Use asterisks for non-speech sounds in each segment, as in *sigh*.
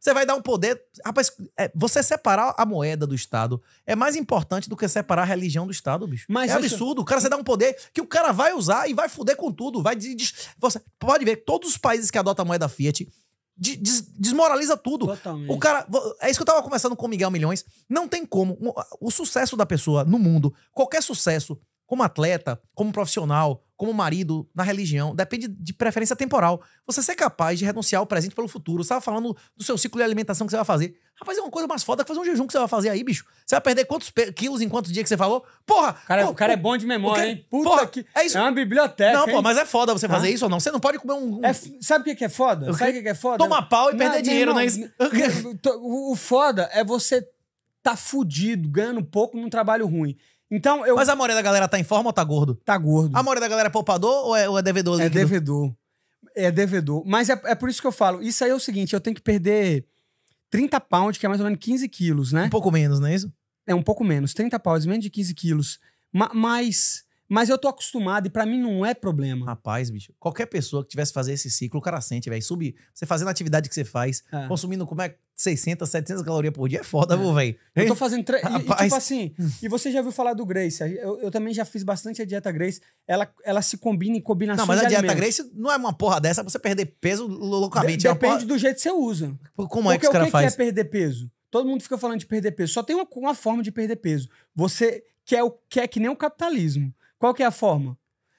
Você vai dar um poder. Rapaz, é, você separar a moeda do Estado é mais importante do que separar a religião do Estado, bicho. Mas é absurdo. cara, você dá um poder que o cara vai usar e vai fuder com tudo. Vai de, de, você pode ver todos os países que adotam a moeda Fiat. De, desmoraliza tudo. Totalmente. O cara. É isso que eu tava conversando com o Miguel Milhões. Não tem como. O sucesso da pessoa no mundo, qualquer sucesso, como atleta, como profissional, como marido, na religião, depende de preferência temporal. Você ser capaz de renunciar ao presente pelo futuro. Você tava falando do seu ciclo de alimentação que você vai fazer. Rapaz, é uma coisa mais foda que fazer um jejum que você vai fazer aí, bicho. Você vai perder quantos quilos em quantos dias que você falou? Porra! Cara, o cara é, é bom de memória, hein? Puta porra, que... É, isso. é uma biblioteca, Não, pô, mas é foda você fazer ah? isso ou não. Você não pode comer um... um... É, sabe o que é foda? Sabe o que é foda? Tomar pau e perder não, dinheiro, não é *laughs* o foda é você tá fudido, ganhando pouco num trabalho ruim. Então eu. Mas a maioria da galera tá em forma ou tá gordo? Tá gordo. A maioria da galera é poupador ou é, ou é devedor líquido? É devedor. É devedor. Mas é, é por isso que eu falo. Isso aí é o seguinte: eu tenho que perder 30 pounds, que é mais ou menos 15 quilos, né? Um pouco menos, não é isso? É um pouco menos. 30 pounds, menos de 15 quilos. Ma mas mas eu tô acostumado e para mim não é problema. Rapaz, bicho, qualquer pessoa que tivesse fazer esse ciclo, o cara sente, velho. Subir, você fazendo a atividade que você faz, é. consumindo como é 600, 700 calorias por dia é foda, é. velho. Eu tô fazendo tre... Rapaz. E, e, tipo assim, e você já ouviu falar do Grace? Eu, eu, também já fiz bastante a dieta Grace. Ela, ela se combina em combinações Não, mas a dieta alimentos. Grace não é uma porra dessa pra você perder peso loucamente. De, é depende porra... do jeito que você usa. Como é Porque é que o cara fazem? O que, é perder peso? Todo mundo fica falando de perder peso. Só tem uma, uma forma de perder peso. Você quer o que nem o capitalismo. Qual que é a forma?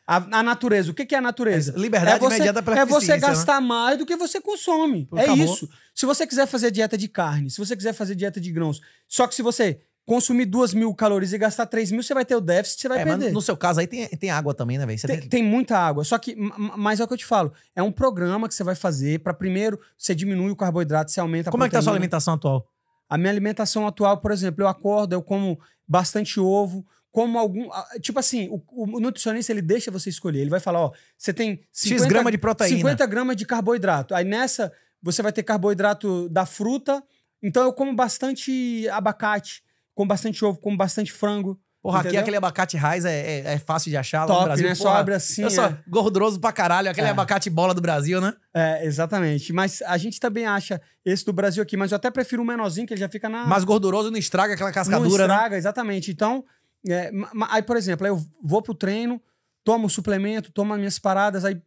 A, a natureza. O que, que é a natureza? É liberdade é você, imediata para É você né? gastar né? mais do que você consome. Pô, é acabou. isso. Se você quiser fazer dieta de carne, se você quiser fazer dieta de grãos, só que se você consumir duas mil calorias e gastar três mil, você vai ter o déficit, você vai é, perder. Mas no seu caso aí tem, tem água também, né, velho? Tem, tem, que... tem, muita água. Só que, mas é o que eu te falo. É um programa que você vai fazer para primeiro você diminui o carboidrato, você aumenta Como a Como é que tá a sua alimentação atual? A minha alimentação atual, por exemplo, eu acordo, eu como bastante ovo, como algum. Tipo assim, o, o, nutricionista ele deixa você escolher. Ele vai falar: ó, você tem 50 X grama de proteína. 50 gramas de carboidrato. Aí nessa, você vai ter carboidrato da fruta. Então eu como bastante abacate, como bastante ovo, como bastante frango. Porra, Entendeu? aqui aquele abacate raiz é, é, é, fácil de achar Top, lá no Brasil. Né? Porra, Só abre assim. Eu é... sou gorduroso pra caralho, aquele é. abacate bola do Brasil, né? É, exatamente. Mas a gente também acha esse do Brasil aqui, mas eu até prefiro o menorzinho, que ele já fica na. Mais gorduroso não estraga aquela cascadura, não né? estraga, né? exatamente. Então, é, aí, por exemplo, aí eu vou pro treino, tomo suplemento, tomo minhas paradas, aí.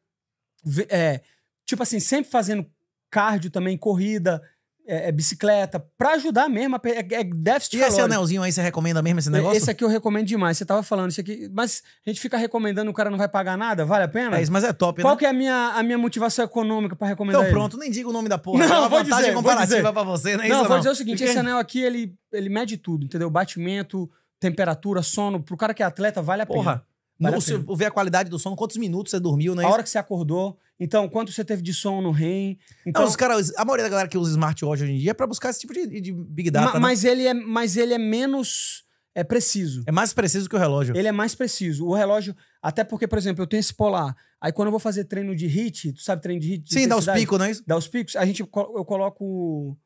É, tipo assim, sempre fazendo cardio também, corrida, é, é bicicleta, pra ajudar mesmo. É, é déficit E calórico. esse anelzinho aí você recomenda mesmo esse negócio? Esse aqui eu recomendo demais. Você tava falando isso aqui, mas a gente fica recomendando, o cara não vai pagar nada? Vale a pena? É isso, mas é top, Qual né? que é a minha, a minha motivação econômica pra recomendar Então ele? pronto, nem diga o nome da porra. Não, é uma vou vantagem dizer, comparativa vou dizer. pra você, né? Não, isso, vou dizer o seguinte, Porque... esse anel aqui, ele, ele mede tudo, entendeu? Batimento, temperatura, sono, pro cara que é atleta, vale a Porra. pena. Vale se ver a qualidade do sono, quantos minutos você dormiu, né? A hora que você acordou. Então, quanto você teve de sono no REM. Então, não, os caras, a maioria da galera que usa smartwatch hoje em dia é pra buscar esse tipo de, de big data. Ma, né? mas, ele é, mas ele é menos é preciso. É mais preciso que o relógio. Ele é mais preciso. O relógio, até porque, por exemplo, eu tenho esse polar. Aí quando eu vou fazer treino de hit, tu sabe treino de hit? De Sim, dá os picos, não é isso? Dá os picos. A gente, eu coloco o,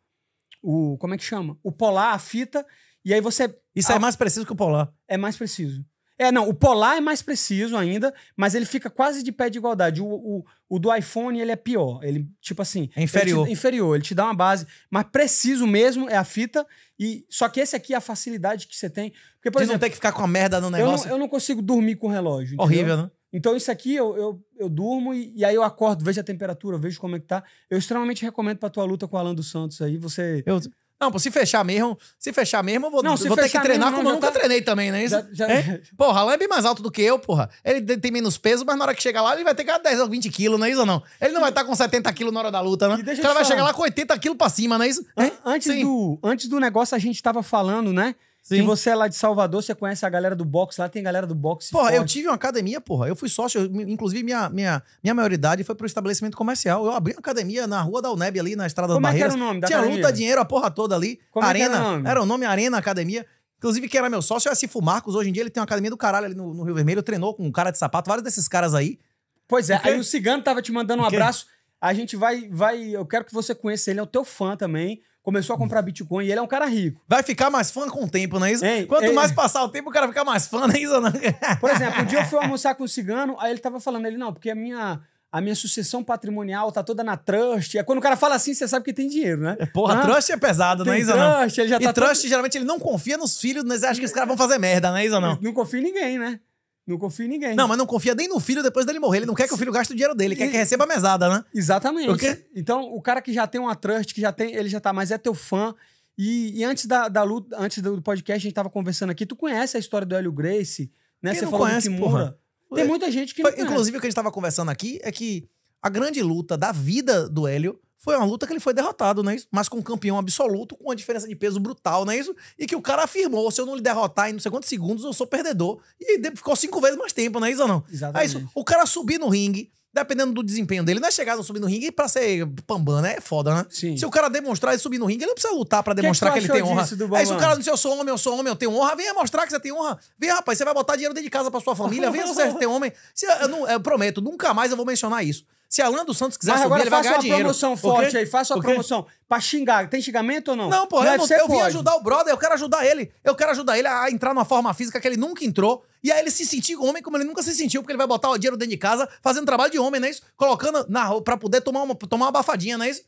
o, como é que chama? O polar, a fita, e aí você. Isso a... é mais preciso que o polar. É mais preciso. É, não, o polar é mais preciso ainda, mas ele fica quase de pé de igualdade. O, o, o do iPhone, ele é pior. Ele, tipo assim. É inferior. Ele te, inferior, ele te dá uma base. Mas preciso mesmo é a fita. e Só que esse aqui é a facilidade que você tem. Porque, por De exemplo, não ter que ficar com a merda no negócio. Eu não, eu não consigo dormir com o relógio. Entendeu? Horrível, né? Então, isso aqui eu, eu, eu durmo e, e, aí eu acordo, vejo a temperatura, vejo como é que tá. Eu extremamente recomendo pra tua luta com o Alan dos Santos aí. Você. Eu... Não, pô, se fechar mesmo, se fechar mesmo, eu vou, não, vou ter que treinar mesmo, como eu nunca tá... treinei também, não é isso? Já, já... É? *laughs* Porra, é bem mais alto do que eu, porra. Ele tem menos peso, mas na hora que chegar lá, ele vai ter que 10 ou 20 quilos, não é isso ou não? Ele não vai estar tá com 70 quilos na hora da luta, né? O cara vai falar. chegar lá com 80 quilos pra cima, não é isso? An antes, do, antes do negócio, a gente tava falando, né? Se você é lá de Salvador, você conhece a galera do boxe, lá tem galera do boxe. Porra, forte. eu tive uma academia, porra. Eu fui sócio, eu, inclusive minha, minha, minha maioridade foi pro estabelecimento comercial. Eu abri uma academia na rua da Uneb ali, na Estrada Como das é Como era o nome da Tinha academia? luta, dinheiro, a porra toda ali. Como é Arena. Era o, nome? era o nome Arena Academia. Inclusive, quem era meu sócio é Cifo Marcos. Hoje em dia ele tem uma academia do caralho ali no, no Rio Vermelho. Treinou com um cara de sapato, vários desses caras aí. Pois é, aí o Cigano tava te mandando um abraço. A gente vai, vai. Eu quero que você conheça ele, é o teu fã também começou a comprar Bitcoin e ele é um cara rico. Vai ficar mais fã com o tempo, não é isso? Ei, Quanto ei, mais passar o tempo, o cara fica mais fã, não é isso? Não? *laughs* Por exemplo, um dia eu fui almoçar com um cigano, aí ele tava falando, ele, não, porque a minha a minha sucessão patrimonial tá toda na trust. É quando o cara fala assim, você sabe que tem dinheiro, né? É, porra, ah, trust é pesado, não é isso trust, não? Ele já e tá trust, todo... geralmente, ele não confia nos filhos, mas acha que os caras vão fazer merda, não é isso não? Não confia em ninguém, né? Não confia em ninguém. Não, mas não confia nem no filho depois dele morrer. Ele não quer que o filho gaste o dinheiro dele, ele quer que receba a mesada, né? Exatamente. Porque... Então, o cara que já tem uma trust, que já tem, ele já tá mais é teu fã. E, e antes da, da luta, antes do podcast, a gente tava conversando aqui. Tu conhece a história do Hélio Grace, né? Quem Você não falou conhece, do Tem muita gente que não conhece. Inclusive, o que a gente tava conversando aqui é que a grande luta da vida do Hélio foi uma luta que ele foi derrotado, não é isso? Mas com um campeão absoluto, com uma diferença de peso brutal, não é isso? E que o cara afirmou: se eu não lhe derrotar em não sei quantos segundos, eu sou perdedor. E ficou cinco vezes mais tempo, não é isso ou não? Exatamente. É isso. O cara subir no ringue, dependendo do desempenho dele, não é chegar no subir no ringue pra ser pambana, né? É foda, né? Sim. Se o cara demonstrar e subir no ringue, ele não precisa lutar pra demonstrar que, que, que ele tem honra. Aí é isso o cara se eu sou homem, eu sou homem, eu tenho honra, venha mostrar que você tem honra. Vem, rapaz, você vai botar dinheiro dentro de casa pra sua família, *laughs* venha se você tem é homem. Se, eu, não, eu prometo, nunca mais eu vou mencionar isso. Se Alan dos Santos quiser Mas subir, ele vai ganhar dinheiro. Faça uma promoção forte aí, faça uma promoção. Pra xingar, tem xingamento ou não? Não, porra, eu, não, eu é vim ajudar o brother, eu quero ajudar ele. Eu quero ajudar ele a entrar numa forma física que ele nunca entrou. E aí ele se sentir homem como ele nunca se sentiu, porque ele vai botar o dinheiro dentro de casa, fazendo trabalho de homem, não é isso? Colocando na, pra poder tomar uma, tomar uma abafadinha, não é isso?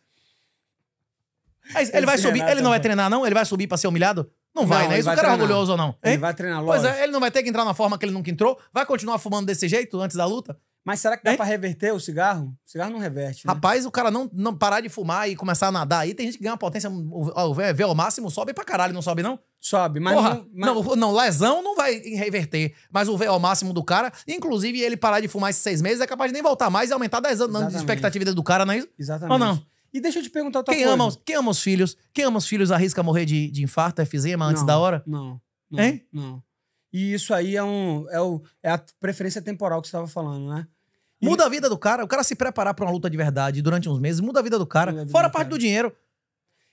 ele, vai subir, ele não vai treinar não? Ele vai subir pra ser humilhado? Não vai, não, né? Isso o cara é orgulhoso ou não? Hein? Ele vai treinar logo. Pois é, ele não vai ter que entrar na forma que ele nunca entrou? Vai continuar fumando desse jeito antes da luta? Mas será que dá hein? pra reverter o cigarro? O cigarro não reverte. Né? Rapaz, o cara não, não parar de fumar e começar a nadar aí, tem gente que ganha uma potência, vê ao máximo, sobe pra caralho, não sobe não? Sobe, mas, Porra, não, mas... não, não. lesão não vai reverter, mas o VO máximo do cara, inclusive ele parar de fumar esses seis meses, é capaz de nem voltar mais e aumentar 10 anos de expectativa do cara, não é isso? Exatamente. Ou não? E deixa eu te perguntar outra quem coisa. Ama os, quem ama os filhos? Quem ama os filhos arrisca morrer de, de infarto, efizema antes não, da hora? Não. Não. Hein? Não. E isso aí é, um, é, o, é a preferência temporal que você estava falando, né? E... Muda a vida do cara. O cara se preparar para uma luta de verdade durante uns meses, muda a vida do cara. Vida fora do a parte cara. do dinheiro.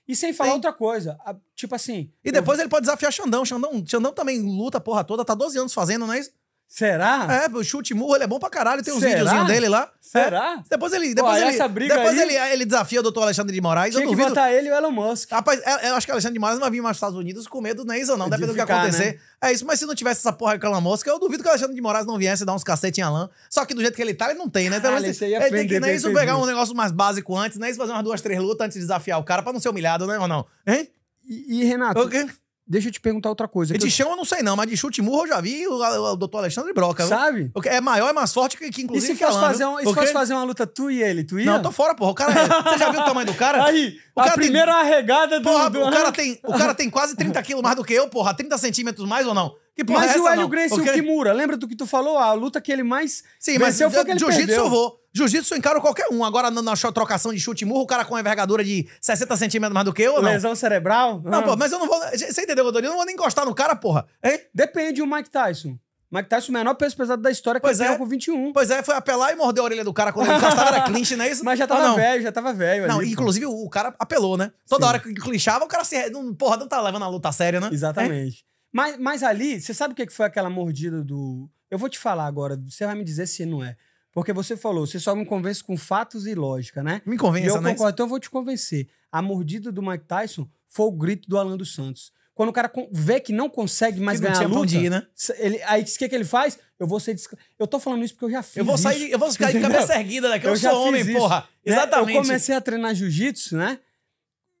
E sem falar Sim. outra coisa, a, tipo assim... E depois eu... ele pode desafiar Xandão. Xandão. Xandão também luta a porra toda, tá 12 anos fazendo, não é isso? Será? É, o chute murro, ele é bom pra caralho. Tem uns Será? videozinhos dele lá. É. Será? É. Depois ele. Depois, ele, essa briga depois aí... ele, ele desafia o doutor Alexandre de Moraes. Tinha eu duvido. que ele e o Elon Musk. Rapaz, é, é, eu acho que o Alexandre de Moraes não vai vir mais nos Estados Unidos com medo, nem isso ou não, depende de do que né? acontecer. Né? É isso, mas se não tivesse essa porra com o Elon Musk, eu duvido que o Alexandre de Moraes não viesse dar uns cacete em Alain. Só que do jeito que ele tá, ele não tem, né? Então, ah, ele, ele aprender, tem que nem né, isso pegar um negócio mais básico antes, nem né? isso fazer umas duas, três lutas antes de desafiar o cara pra não ser humilhado, né? Ou não? Hein? E, e Renato? Okay. Deixa eu te perguntar outra coisa. De chão eu não sei não, mas de chute murro eu já vi o, o, o doutor Alexandre Broca. Sabe? Viu? É maior, é mais forte que, que inclusive... E se fosse, fazer, um, porque... se fosse fazer uma luta tu e ele, tu e Não, eu tô fora, porra. O cara... É- você já viu o tamanho do cara? *laughs* Aí, o cara a primeira tem... arregada do... Porra, do... O, cara tem, o cara tem quase 30 quilos mais do que eu, porra. 30 centímetros mais ou não? mas é essa, o Hélio Grace e o Kimura, lembra do que tu falou? A luta que ele mais Sim, mas venceu foi que ele jiu-jitsu perdeu. jiu Jiu-jitsu eu qualquer um. Agora, na, trocação de chute murro, o cara com uma envergadura de 60 centímetros mais do que eu, não? Lesão cerebral? Não, pô, mas eu não vou. Você entendeu, Rodolfo? Eu não vou nem encostar no cara, porra. Hein? Depende, o Mike Tyson. Mike Tyson, o menor peso pesado da história, pois que é. com 21. Pois é, foi apelar e mordeu a orelha do cara quando ele encostava, era clinch, não é isso? *laughs* Mas já tava ah, velho, já tava velho. Não, ali, inclusive pô. o cara apelou, né? Toda Sim. hora que clinchava, o cara se. Não, porra, não tá levando a luta a sério, né? Exatamente. É? Mas, mas ali, você sabe o que foi aquela mordida do. Eu vou te falar agora, você vai me dizer se não é. Porque você falou, você só me convence com fatos e lógica, né? Me convence, né? Eu concordo, então eu vou te convencer. A mordida do Mike Tyson foi o grito do Alan dos Santos. Quando o cara vê que não consegue mais que ganhar não luta, ir, né? ele, aí o que, que ele faz? Eu vou ser desc... Eu tô falando isso porque eu já fiz. Eu vou sair, isso, eu vou ficar de cabeça erguida daqui, eu, eu sou homem, isso, porra. Né? Exatamente. Eu comecei a treinar jiu-jitsu, né?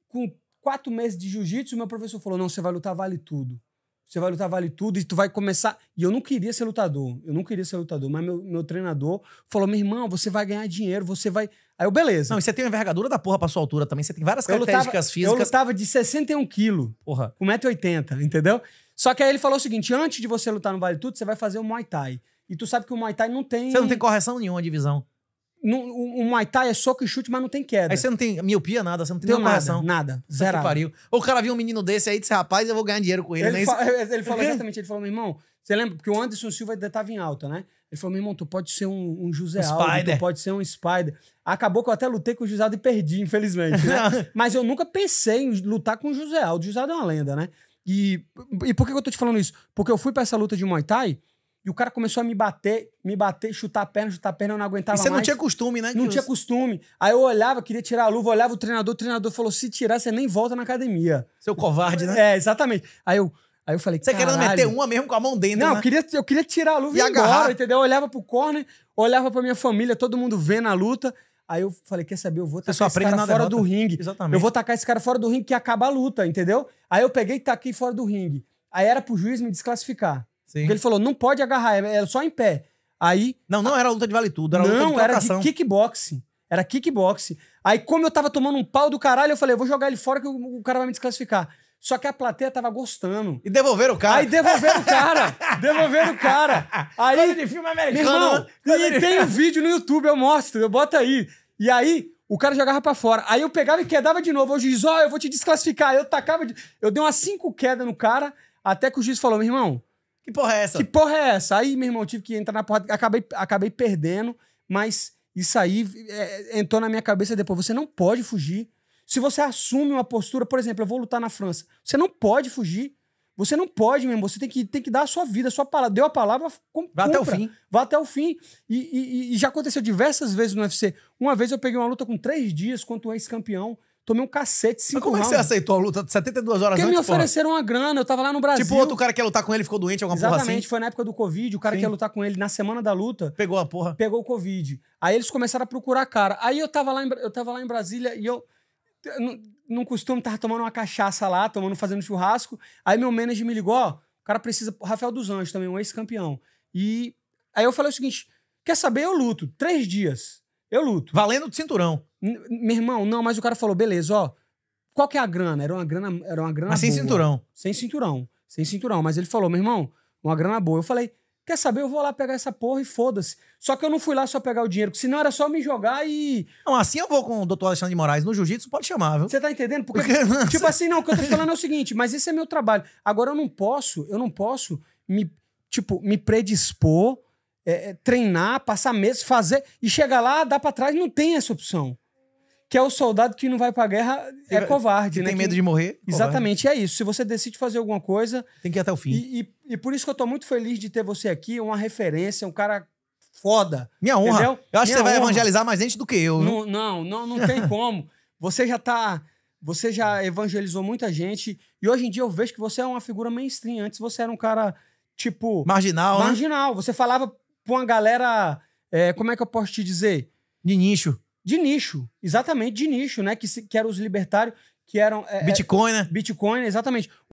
Com quatro meses de jiu-jitsu, meu professor falou: não, você vai lutar, vale tudo. Você vai lutar, vale tudo, e tu vai começar. E eu não queria ser lutador, eu não queria ser lutador, mas meu, meu treinador falou: meu irmão, você vai ganhar dinheiro, você vai. Aí eu, beleza. Não, e você tem uma envergadura da porra pra sua altura também, você tem várias características físicas. Eu lutava de 61 quilos, porra, 1,80m, entendeu? Só que aí ele falou o seguinte: antes de você lutar no Vale Tudo, você vai fazer o Muay Thai. E tu sabe que o Muay Thai não tem. Você não tem correção nenhuma de divisão no o, o Muay Thai é soco e chute, mas não tem queda. Aí você não tem miopia, nada, você não tem, tem nada, Nada, zero. pariu. o cara viu um menino desse aí disse, rapaz, eu vou ganhar dinheiro com ele. Ele, né? *laughs* ele falou *laughs* exatamente, ele falou, meu irmão, você lembra? Porque o Anderson Silva ainda estava em alta, né? Ele falou, meu irmão, tu pode ser um, um José um Aldo, tu pode ser um Spider. Acabou que eu até lutei com o José Aldo e perdi, infelizmente, né? *laughs* mas eu nunca pensei em lutar com o José Aldo. O José Aldo é uma lenda, né? E, e por que eu tô te falando isso? Porque eu fui para essa luta de Muay Thai e o cara começou a me bater, me bater, chutar a perna, chutar a perna, eu não aguentava mais. E você não mais. tinha costume, né? Não tinha costume. Aí eu olhava, queria tirar a luva, olhava o treinador, o treinador falou: se tirar, você nem volta na academia. Seu covarde, né? É, exatamente. Aí eu, aí eu falei: Você querendo meter uma mesmo com a mão dentro, Não, né? eu, queria, eu queria tirar a luva e, e agarrar. Embora, entendeu? Eu olhava pro corner, olhava pra minha família, todo mundo vendo a luta. Aí eu falei, quer saber, eu vou tacar esse cara fora do ringue. Exatamente. Eu vou tacar esse cara fora do ringue que ia acabar a luta, entendeu? Aí eu peguei e taquei fora do ringue. Aí era pro juiz me desclassificar. Sim. Porque ele falou, não pode agarrar, era é, é só em pé. Aí. Não, não era luta de vale tudo, era não, luta de Não, era de kickboxing. Era kickboxing. Aí, como eu tava tomando um pau do caralho, eu falei, eu vou jogar ele fora que o, o cara vai me desclassificar. Só que a plateia tava gostando. E devolveram o cara. Aí devolveram o cara. *laughs* devolveram o cara. Aí. Coisa de filme americano. Irmão, né? e de... tem um vídeo no YouTube, eu mostro, eu boto aí. E aí, o cara jogava para fora. Aí eu pegava e quedava de novo. O juiz, ó, oh, eu vou te desclassificar. Eu tacava. De... Eu dei umas cinco quedas no cara, até que o juiz falou: meu irmão, que porra é essa? Que porra é essa? Aí, meu irmão, tive que entrar na porta. Acabei, acabei perdendo, mas isso aí é, entrou na minha cabeça depois. Você não pode fugir. Se você assume uma postura, por exemplo, eu vou lutar na França. Você não pode fugir. Você não pode, meu irmão. Você tem que, tem que dar a sua vida, a sua palavra. Deu a palavra, compra. Vá até o fim. Vá até o fim. E, e, e, já aconteceu diversas vezes no UFC. Uma vez eu peguei uma luta com três dias contra um ex-campeão. Tomei um cacete, cinco Mas como rounds. é que você aceitou a luta 72 horas Porque antes? Porque me ofereceram porra? uma grana, eu tava lá no Brasil. Tipo, outro cara que ia lutar com ele ficou doente, alguma Exatamente, porra assim? Exatamente, foi na época do Covid, o cara Sim. que ia lutar com ele na semana da luta... Pegou a porra. Pegou o Covid. Aí eles começaram a procurar cara. Aí eu tava lá em, eu tava lá em Brasília e eu... Não, costumo, tava tomando uma cachaça lá, tomando, fazendo churrasco. Aí meu manager me ligou, ó, o cara precisa... Rafael dos Anjos também, um ex-campeão. E aí eu falei o seguinte, quer saber, eu luto. Três dias. Eu luto. Valendo de cinturão. meu irmão, não, mas o cara falou, beleza, ó. Qual que é a grana? Era uma grana, era uma grana Mas boa. sem cinturão. Sem cinturão. Sem cinturão. Mas ele falou, meu irmão, uma grana boa. Eu falei, quer saber? Eu vou lá pegar essa porra e foda-se. Só que eu não fui lá só pegar o dinheiro, porque senão era só me jogar e. Não, assim eu vou com o doutor Alexandre de Moraes no jiu-jitsu, pode chamar, viu? Você tá entendendo? Porque, porque tipo assim, não, o que eu tô *laughs* falando é o seguinte, mas esse é meu trabalho. Agora eu não posso, eu não posso me, tipo, me predispor é, é, treinar, passar meses, fazer e chegar lá, dar para trás, não tem essa opção. Que é o soldado que não vai pra guerra é covarde, né? Tem medo que, de morrer. Exatamente, covarde. é isso. Se você decide fazer alguma coisa. Tem que ir até o fim. E, e, e por isso que eu tô muito feliz de ter você aqui, é uma referência, um cara foda. Minha honra. Entendeu? Eu acho Minha que você honra. vai evangelizar mais gente do que eu. Não, não, não, não tem *laughs* como. Você já tá. Você já evangelizou muita gente. E hoje em dia eu vejo que você é uma figura mainstream. Antes você era um cara, tipo. Marginal. Né? Marginal. Né? Você falava pra uma galera. É, como é que eu posso te dizer? De nicho. De nicho, exatamente, de nicho, né? Que, se, que eram os libertários, que eram. É, Bitcoin, é, né? Bitcoin, exatamente.